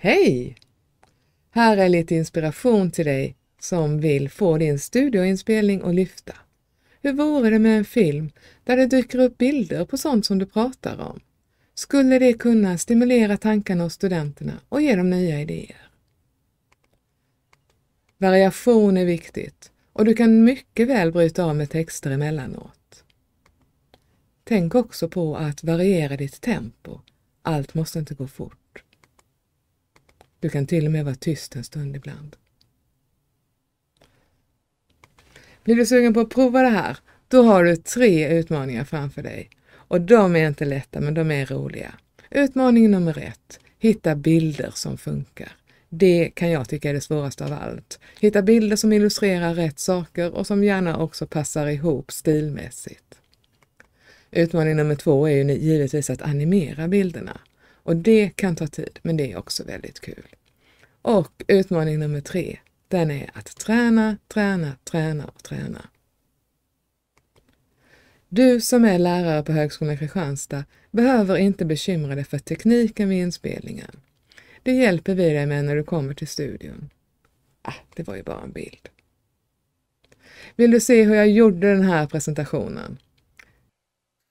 Hej! Här är lite inspiration till dig som vill få din studioinspelning att lyfta. Hur vore det med en film där det dyker upp bilder på sånt som du pratar om? Skulle det kunna stimulera tankarna hos studenterna och ge dem nya idéer? Variation är viktigt och du kan mycket väl bryta av med texter emellanåt. Tänk också på att variera ditt tempo. Allt måste inte gå fort. Du kan till och med vara tyst en stund ibland. Blir du sugen på att prova det här? Då har du tre utmaningar framför dig. Och de är inte lätta, men de är roliga. Utmaning nummer ett, hitta bilder som funkar. Det kan jag tycka är det svåraste av allt. Hitta bilder som illustrerar rätt saker och som gärna också passar ihop stilmässigt. Utmaning nummer två är ju givetvis att animera bilderna. Och det kan ta tid, men det är också väldigt kul. Och utmaning nummer tre, den är att träna, träna, träna och träna. Du som är lärare på Högskolan Kristianstad behöver inte bekymra dig för tekniken vid inspelningen. Det hjälper vi dig med när du kommer till studion. Ah, det var ju bara en bild. Vill du se hur jag gjorde den här presentationen?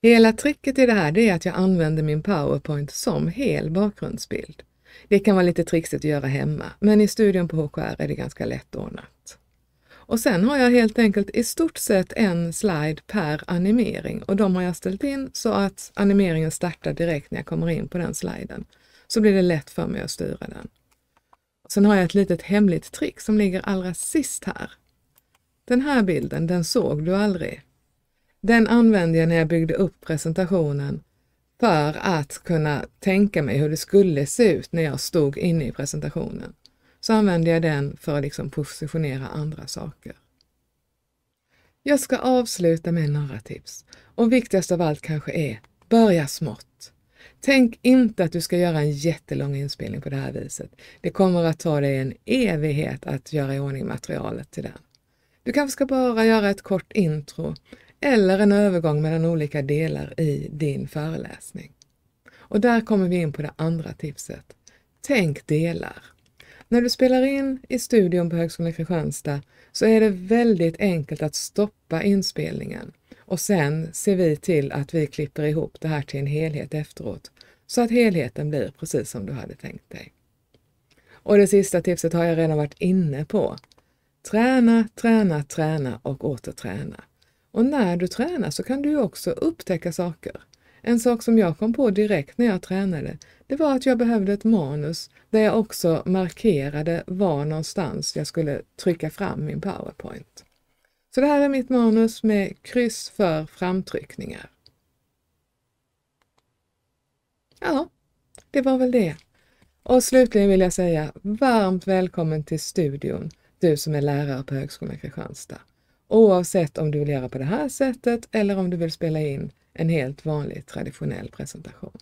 Hela tricket i det här är att jag använder min powerpoint som hel bakgrundsbild. Det kan vara lite trixigt att göra hemma, men i studion på HKR är det ganska lättordnat. Och sen har jag helt enkelt i stort sett en slide per animering och de har jag ställt in så att animeringen startar direkt när jag kommer in på den sliden. Så blir det lätt för mig att styra den. Sen har jag ett litet hemligt trick som ligger allra sist här. Den här bilden, den såg du aldrig, den använde jag när jag byggde upp presentationen för att kunna tänka mig hur det skulle se ut när jag stod inne i presentationen. Så använde jag den för att liksom positionera andra saker. Jag ska avsluta med några tips. Och viktigast av allt kanske är, börja smått. Tänk inte att du ska göra en jättelång inspelning på det här viset. Det kommer att ta dig en evighet att göra i ordning materialet till den. Du kanske ska bara göra ett kort intro eller en övergång mellan olika delar i din föreläsning. Och där kommer vi in på det andra tipset. Tänk delar. När du spelar in i studion på Högskolan Kristianstad så är det väldigt enkelt att stoppa inspelningen och sen ser vi till att vi klipper ihop det här till en helhet efteråt så att helheten blir precis som du hade tänkt dig. Och det sista tipset har jag redan varit inne på. Träna, träna, träna och åter träna. Och när du tränar så kan du också upptäcka saker. En sak som jag kom på direkt när jag tränade, det var att jag behövde ett manus där jag också markerade var någonstans jag skulle trycka fram min powerpoint. Så det här är mitt manus med kryss för framtryckningar. Ja, det var väl det. Och slutligen vill jag säga varmt välkommen till studion, du som är lärare på Högskolan Kristianstad. Oavsett om du vill göra på det här sättet eller om du vill spela in en helt vanlig traditionell presentation.